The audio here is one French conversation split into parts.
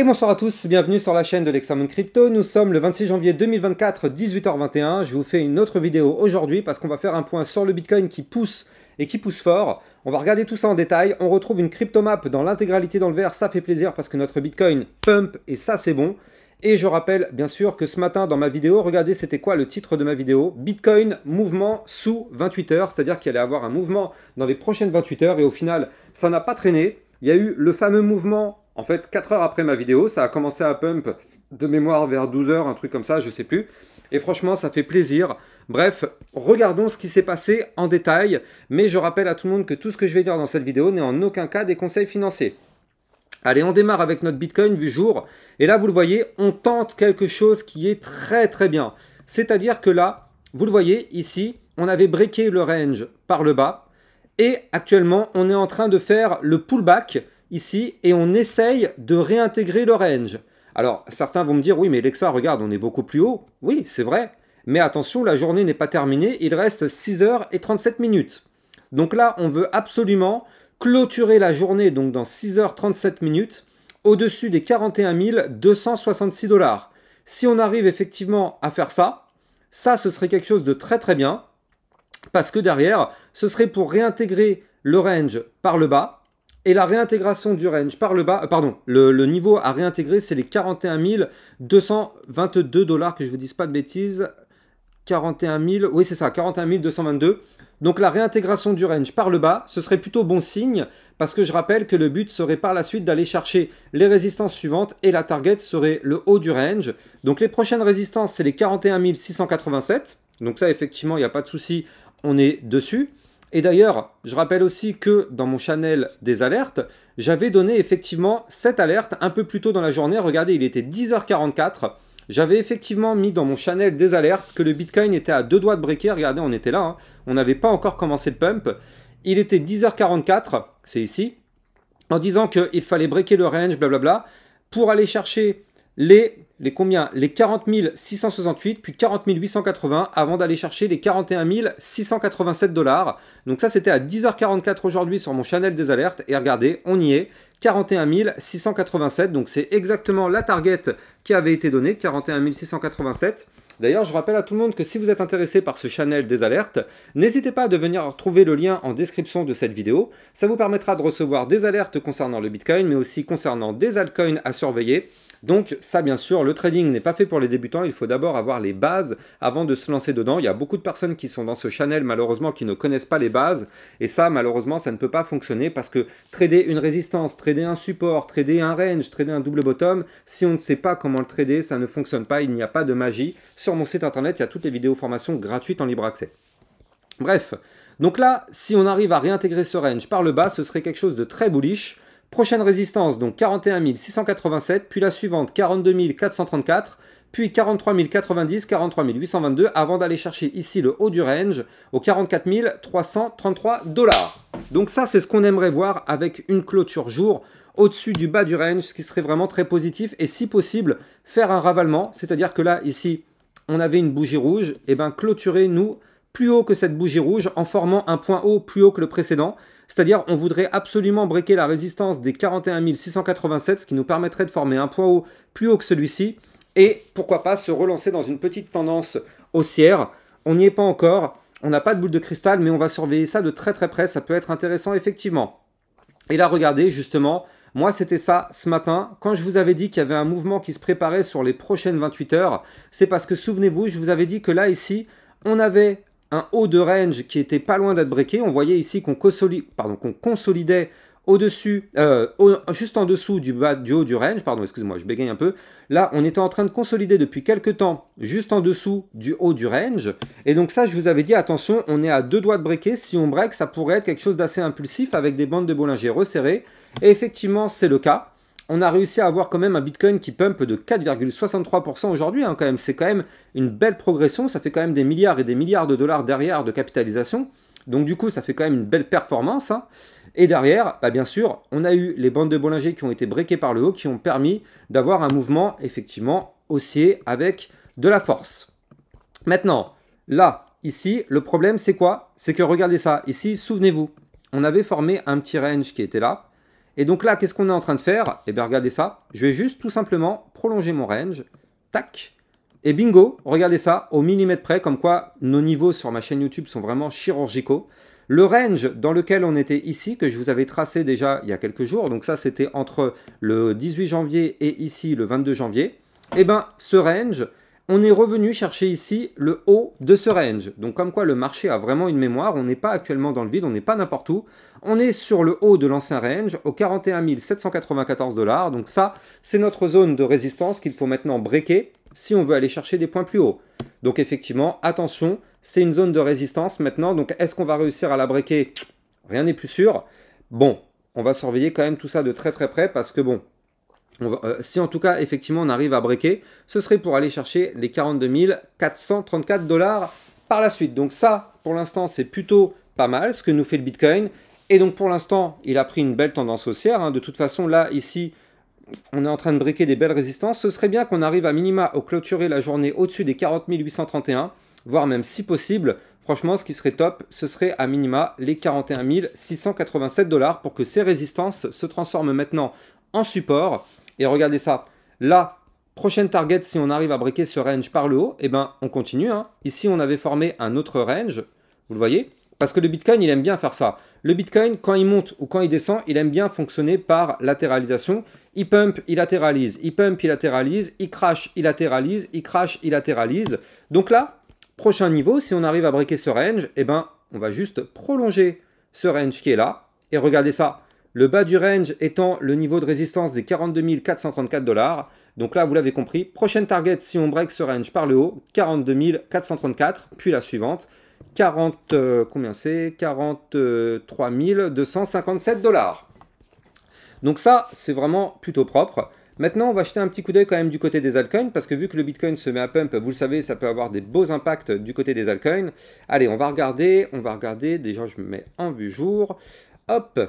Et bonsoir à tous, bienvenue sur la chaîne de l'Examen Crypto. Nous sommes le 26 janvier 2024, 18h21. Je vous fais une autre vidéo aujourd'hui parce qu'on va faire un point sur le Bitcoin qui pousse et qui pousse fort. On va regarder tout ça en détail. On retrouve une crypto map dans l'intégralité dans le vert. Ça fait plaisir parce que notre Bitcoin pump et ça c'est bon. Et je rappelle bien sûr que ce matin dans ma vidéo, regardez c'était quoi le titre de ma vidéo Bitcoin mouvement sous 28 heures, c'est-à-dire qu'il allait avoir un mouvement dans les prochaines 28 heures et au final ça n'a pas traîné. Il y a eu le fameux mouvement en fait, 4 heures après ma vidéo, ça a commencé à pump de mémoire vers 12 heures, un truc comme ça, je sais plus. Et franchement, ça fait plaisir. Bref, regardons ce qui s'est passé en détail. Mais je rappelle à tout le monde que tout ce que je vais dire dans cette vidéo n'est en aucun cas des conseils financiers. Allez, on démarre avec notre Bitcoin du jour. Et là, vous le voyez, on tente quelque chose qui est très très bien. C'est-à-dire que là, vous le voyez ici, on avait breaké le range par le bas. Et actuellement, on est en train de faire le pullback ici et on essaye de réintégrer le range. Alors certains vont me dire oui mais Lexa regarde on est beaucoup plus haut. Oui c'est vrai. Mais attention la journée n'est pas terminée, il reste 6 h et 37 minutes. Donc là on veut absolument clôturer la journée donc dans 6h37 minutes au-dessus des 41 266 dollars. Si on arrive effectivement à faire ça, ça ce serait quelque chose de très très bien parce que derrière ce serait pour réintégrer le range par le bas et la réintégration du range par le bas, euh, pardon, le, niveau à réintégrer, c'est les 41 222 dollars, que je ne vous dise pas de bêtises. 41 oui c'est ça, 41 222. Donc la réintégration du range par le bas, ce serait plutôt bon signe, parce que je rappelle que le but serait par la suite d'aller chercher les résistances suivantes, et la target serait le haut du range. Donc les prochaines résistances, c'est les 41 687. Donc ça, effectivement, il n'y a pas de souci, on est dessus. Et d'ailleurs, je rappelle aussi que dans mon channel des alertes, j'avais donné effectivement cette alerte un peu plus tôt dans la journée. Regardez, il était 10h44. J'avais effectivement mis dans mon channel des alertes que le Bitcoin était à deux doigts de breaker. Regardez, on était là. Hein. On n'avait pas encore commencé le pump. Il était 10h44, c'est ici, en disant qu'il fallait breaker le range, blablabla, pour aller chercher les, les combien Les 40 668, puis 40 880, avant d'aller chercher les 41 687 dollars. Donc ça, c'était à 10h44 aujourd'hui sur mon channel des alertes. Et regardez, on y est. 41 687, donc c'est exactement la target qui avait été donnée, 41 687. D'ailleurs, je rappelle à tout le monde que si vous êtes intéressé par ce channel des alertes, n'hésitez pas à venir trouver le lien en description de cette vidéo. Ça vous permettra de recevoir des alertes concernant le Bitcoin, mais aussi concernant des altcoins à surveiller. Donc ça, bien sûr, le trading n'est pas fait pour les débutants. Il faut d'abord avoir les bases avant de se lancer dedans. Il y a beaucoup de personnes qui sont dans ce channel, malheureusement, qui ne connaissent pas les bases. Et ça, malheureusement, ça ne peut pas fonctionner parce que trader une résistance, trader un support, trader un range, trader un double bottom, si on ne sait pas comment le trader, ça ne fonctionne pas. Il n'y a pas de magie. Sur mon site internet, il y a toutes les vidéos formations gratuites en libre accès. Bref, donc là, si on arrive à réintégrer ce range par le bas, ce serait quelque chose de très bullish. Prochaine résistance, donc 41 687, puis la suivante 42 434, puis 43 90 43 822, avant d'aller chercher ici le haut du range au 44 333 dollars. Donc ça, c'est ce qu'on aimerait voir avec une clôture jour au-dessus du bas du range, ce qui serait vraiment très positif, et si possible, faire un ravalement, c'est-à-dire que là, ici, on avait une bougie rouge, et bien clôturer, nous, plus haut que cette bougie rouge, en formant un point haut plus haut que le précédent, c'est-à-dire, on voudrait absolument breaker la résistance des 41 687, ce qui nous permettrait de former un point haut plus haut que celui-ci, et pourquoi pas se relancer dans une petite tendance haussière. On n'y est pas encore, on n'a pas de boule de cristal, mais on va surveiller ça de très très près, ça peut être intéressant effectivement. Et là, regardez, justement, moi, c'était ça ce matin. Quand je vous avais dit qu'il y avait un mouvement qui se préparait sur les prochaines 28 heures, c'est parce que, souvenez-vous, je vous avais dit que là, ici, on avait un haut de range qui était pas loin d'être breaké. On voyait ici qu'on consolidait, qu'on consolidait au-dessus, euh, juste en dessous du, bas, du haut du range, pardon, excusez-moi, je bégaye un peu. Là, on était en train de consolider depuis quelques temps, juste en dessous du haut du range. Et donc ça, je vous avais dit, attention, on est à deux doigts de breaker. Si on break, ça pourrait être quelque chose d'assez impulsif avec des bandes de Bollinger resserrées. Et effectivement, c'est le cas on a réussi à avoir quand même un Bitcoin qui pump de 4,63% aujourd'hui. Hein, quand même, c'est quand même une belle progression. Ça fait quand même des milliards et des milliards de dollars derrière de capitalisation. Donc du coup, ça fait quand même une belle performance. Hein. Et derrière, bah, bien sûr, on a eu les bandes de Bollinger qui ont été breakées par le haut, qui ont permis d'avoir un mouvement effectivement haussier avec de la force. Maintenant, là, ici, le problème c'est quoi C'est que regardez ça, ici, souvenez-vous, on avait formé un petit range qui était là, et donc là, qu'est-ce qu'on est en train de faire Eh bien, regardez ça. Je vais juste tout simplement prolonger mon range. Tac. Et bingo, regardez ça, au millimètre près, comme quoi nos niveaux sur ma chaîne YouTube sont vraiment chirurgicaux. Le range dans lequel on était ici, que je vous avais tracé déjà il y a quelques jours, donc ça c'était entre le 18 janvier et ici le 22 janvier, et eh ben ce range, on est revenu chercher ici le haut de ce range. Donc comme quoi le marché a vraiment une mémoire, on n'est pas actuellement dans le vide, on n'est pas n'importe où. On est sur le haut de l'ancien range, au 41 794 dollars. Donc ça, c'est notre zone de résistance qu'il faut maintenant breaker si on veut aller chercher des points plus hauts. Donc effectivement, attention, c'est une zone de résistance maintenant. Donc est-ce qu'on va réussir à la breaker Rien n'est plus sûr. Bon, on va surveiller quand même tout ça de très très près parce que bon, euh, si en tout cas, effectivement, on arrive à breaker, ce serait pour aller chercher les 42 434 dollars par la suite. Donc ça, pour l'instant, c'est plutôt pas mal ce que nous fait le Bitcoin. Et donc pour l'instant, il a pris une belle tendance haussière. Hein. De toute façon, là, ici, on est en train de breaker des belles résistances. Ce serait bien qu'on arrive à minima au clôturer la journée au-dessus des 40 831, voire même si possible. Franchement, ce qui serait top, ce serait à minima les 41 687 dollars pour que ces résistances se transforment maintenant en support et regardez ça. Là, prochaine target, si on arrive à briquer ce range par le haut, eh ben, on continue. Hein. Ici, on avait formé un autre range. Vous le voyez Parce que le Bitcoin, il aime bien faire ça. Le Bitcoin, quand il monte ou quand il descend, il aime bien fonctionner par latéralisation. Il pump, il latéralise, il pump, il latéralise, il crash, il latéralise, il crash, il latéralise. Donc là, prochain niveau, si on arrive à briquer ce range, eh ben, on va juste prolonger ce range qui est là. Et regardez ça, le bas du range étant le niveau de résistance des 42 434 dollars. Donc là, vous l'avez compris. Prochaine target si on break ce range par le haut, 42 434, puis la suivante, 40, euh, combien c'est 43 257 dollars. Donc ça, c'est vraiment plutôt propre. Maintenant, on va jeter un petit coup d'œil quand même du côté des altcoins, parce que vu que le Bitcoin se met à pump, vous le savez, ça peut avoir des beaux impacts du côté des altcoins. Allez, on va regarder, on va regarder, déjà je me mets en vue jour. Hop,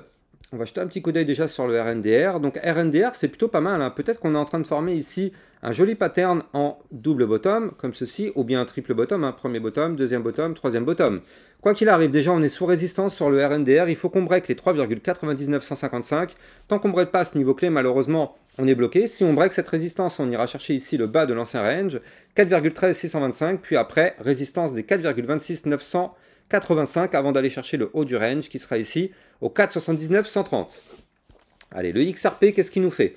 on va jeter un petit coup d'œil déjà sur le RNDR. Donc RNDR, c'est plutôt pas mal. Hein. Peut-être qu'on est en train de former ici un joli pattern en double bottom, comme ceci, ou bien un triple bottom, hein. premier bottom, deuxième bottom, troisième bottom. Quoi qu'il arrive, déjà on est sous résistance sur le RNDR, il faut qu'on break les 3,9955, Tant qu'on break pas ce niveau clé, malheureusement, on est bloqué. Si on break cette résistance, on ira chercher ici le bas de l'ancien range, 4,13625, puis après, résistance des 4,26985 avant d'aller chercher le haut du range qui sera ici au 4,79, 130. Allez, le XRP, qu'est-ce qu'il nous fait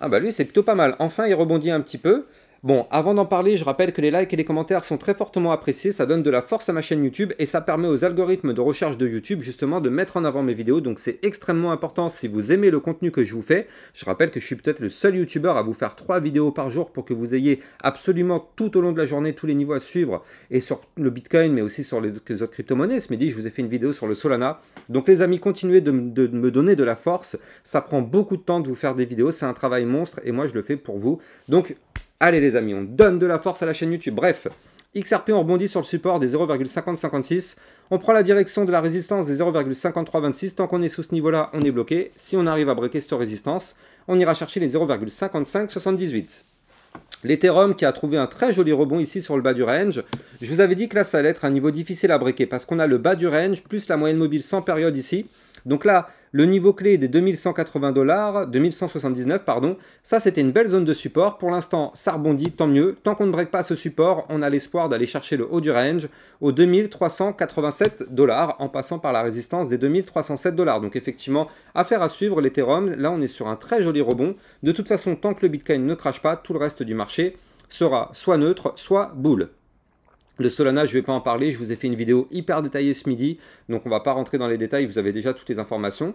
Ah bah lui, c'est plutôt pas mal. Enfin, il rebondit un petit peu. Bon, avant d'en parler, je rappelle que les likes et les commentaires sont très fortement appréciés, ça donne de la force à ma chaîne YouTube et ça permet aux algorithmes de recherche de YouTube justement de mettre en avant mes vidéos, donc c'est extrêmement important si vous aimez le contenu que je vous fais. Je rappelle que je suis peut-être le seul YouTuber à vous faire trois vidéos par jour pour que vous ayez absolument tout au long de la journée tous les niveaux à suivre et sur le Bitcoin mais aussi sur les autres crypto-monnaies. Ce midi, je vous ai fait une vidéo sur le Solana. Donc les amis, continuez de, de me donner de la force, ça prend beaucoup de temps de vous faire des vidéos, c'est un travail monstre et moi je le fais pour vous. Donc Allez les amis, on donne de la force à la chaîne YouTube. Bref, XRP, on rebondit sur le support des 0,5056. On prend la direction de la résistance des 0,5326. Tant qu'on est sous ce niveau-là, on est bloqué. Si on arrive à breaker cette résistance, on ira chercher les 0,5578. L'Ethereum qui a trouvé un très joli rebond ici sur le bas du range. Je vous avais dit que là, ça allait être un niveau difficile à breaker parce qu'on a le bas du range plus la moyenne mobile sans période ici. Donc là, le niveau clé des 2180 dollars, 2179 pardon, ça c'était une belle zone de support. Pour l'instant, ça rebondit, tant mieux. Tant qu'on ne break pas ce support, on a l'espoir d'aller chercher le haut du range aux 2387 dollars en passant par la résistance des 2307 dollars. Donc effectivement, affaire à suivre l'Ethereum. Là, on est sur un très joli rebond. De toute façon, tant que le Bitcoin ne crache pas, tout le reste du marché sera soit neutre, soit boule. Le Solana, je ne vais pas en parler, je vous ai fait une vidéo hyper détaillée ce midi, donc on ne va pas rentrer dans les détails, vous avez déjà toutes les informations.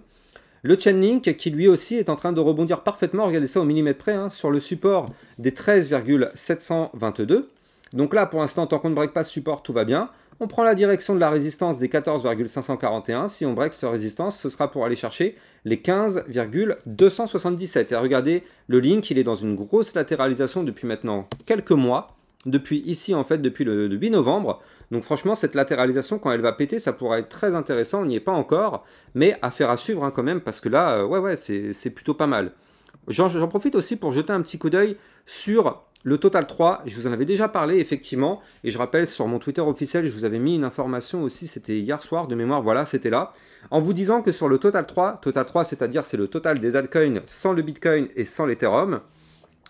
Le Chainlink, qui lui aussi est en train de rebondir parfaitement, regardez ça au millimètre près, hein, sur le support des 13,722. Donc là, pour l'instant, tant qu'on ne break pas ce support, tout va bien. On prend la direction de la résistance des 14,541. Si on break cette résistance, ce sera pour aller chercher les 15,277. Et regardez, le link, il est dans une grosse latéralisation depuis maintenant quelques mois depuis ici en fait depuis le, 8 novembre. Donc franchement cette latéralisation quand elle va péter ça pourrait être très intéressant, on n'y est pas encore, mais faire à suivre hein, quand même parce que là euh, ouais ouais c'est plutôt pas mal. J'en profite aussi pour jeter un petit coup d'œil sur le Total 3, je vous en avais déjà parlé effectivement, et je rappelle sur mon Twitter officiel, je vous avais mis une information aussi, c'était hier soir de mémoire, voilà, c'était là, en vous disant que sur le Total 3, Total 3 c'est-à-dire c'est le total des altcoins sans le Bitcoin et sans l'Ethereum,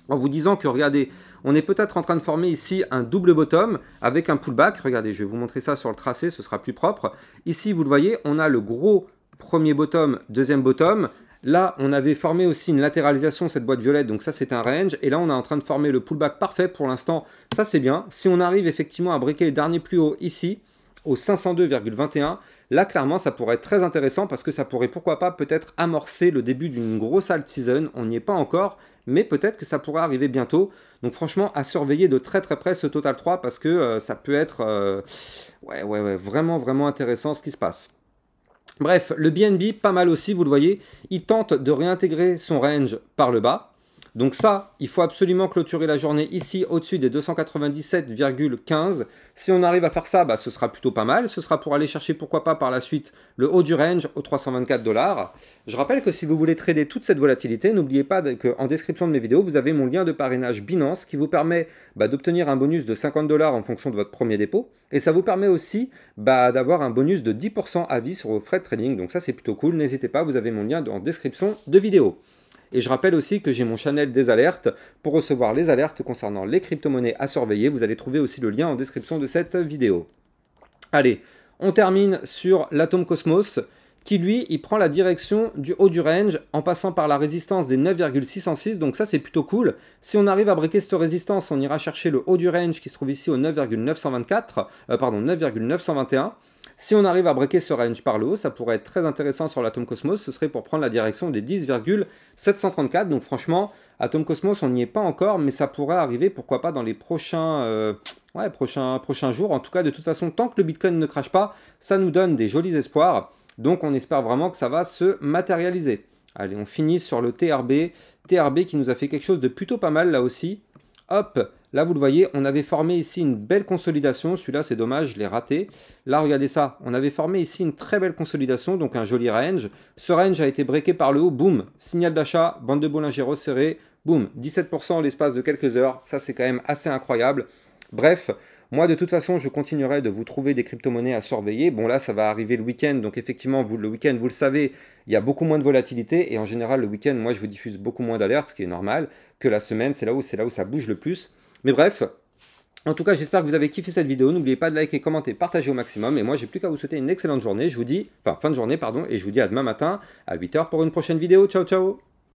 en vous disant que regardez, on est peut-être en train de former ici un double bottom avec un pullback. Regardez, je vais vous montrer ça sur le tracé, ce sera plus propre. Ici, vous le voyez, on a le gros premier bottom, deuxième bottom. Là, on avait formé aussi une latéralisation, cette boîte violette, donc ça c'est un range. Et là, on est en train de former le pullback parfait pour l'instant. Ça c'est bien. Si on arrive effectivement à briquer les derniers plus hauts ici, au 502,21, Là, clairement, ça pourrait être très intéressant parce que ça pourrait, pourquoi pas, peut-être amorcer le début d'une grosse alt season. On n'y est pas encore, mais peut-être que ça pourrait arriver bientôt. Donc franchement, à surveiller de très très près ce Total 3 parce que euh, ça peut être euh, ouais, ouais, vraiment vraiment intéressant ce qui se passe. Bref, le BNB, pas mal aussi, vous le voyez, il tente de réintégrer son range par le bas, donc ça, il faut absolument clôturer la journée ici au-dessus des 297,15. Si on arrive à faire ça, bah, ce sera plutôt pas mal. Ce sera pour aller chercher, pourquoi pas, par la suite, le haut du range aux 324 dollars. Je rappelle que si vous voulez trader toute cette volatilité, n'oubliez pas qu'en description de mes vidéos, vous avez mon lien de parrainage Binance qui vous permet bah, d'obtenir un bonus de 50 dollars en fonction de votre premier dépôt. Et ça vous permet aussi bah, d'avoir un bonus de 10% à vie sur vos frais de trading. Donc ça, c'est plutôt cool. N'hésitez pas, vous avez mon lien en description de vidéo. Et je rappelle aussi que j'ai mon channel des alertes pour recevoir les alertes concernant les crypto-monnaies à surveiller. Vous allez trouver aussi le lien en description de cette vidéo. Allez, on termine sur l'atome Cosmos qui lui, il prend la direction du haut du range en passant par la résistance des 9,606, donc ça c'est plutôt cool. Si on arrive à breaker cette résistance, on ira chercher le haut du range qui se trouve ici au 9,924, euh, pardon 9,921. Si on arrive à breaker ce range par le haut, ça pourrait être très intéressant sur l'Atom Cosmos, ce serait pour prendre la direction des 10,734, donc franchement, Atom Cosmos, on n'y est pas encore, mais ça pourrait arriver, pourquoi pas, dans les prochains... Euh, prochains, prochains jours. En tout cas, de toute façon, tant que le Bitcoin ne crache pas, ça nous donne des jolis espoirs. Donc on espère vraiment que ça va se matérialiser. Allez, on finit sur le TRB. TRB qui nous a fait quelque chose de plutôt pas mal là aussi. Hop, Là, vous le voyez, on avait formé ici une belle consolidation. Celui-là, c'est dommage, je l'ai raté. Là, regardez ça. On avait formé ici une très belle consolidation, donc un joli range. Ce range a été breaké par le haut. Boum, signal d'achat, bande de Bollinger resserrée. Boum, 17% en l'espace de quelques heures. Ça, c'est quand même assez incroyable. Bref, moi, de toute façon, je continuerai de vous trouver des crypto-monnaies à surveiller. Bon, là, ça va arriver le week-end. Donc, effectivement, le week-end, vous le savez, il y a beaucoup moins de volatilité. Et en général, le week-end, moi, je vous diffuse beaucoup moins d'alertes, ce qui est normal, que la semaine. C'est là où, c'est là où ça bouge le plus. Mais bref, en tout cas, j'espère que vous avez kiffé cette vidéo. N'oubliez pas de liker, commenter, partager au maximum. Et moi, j'ai plus qu'à vous souhaiter une excellente journée. Je vous dis, enfin, fin de journée, pardon. Et je vous dis à demain matin à 8h pour une prochaine vidéo. Ciao, ciao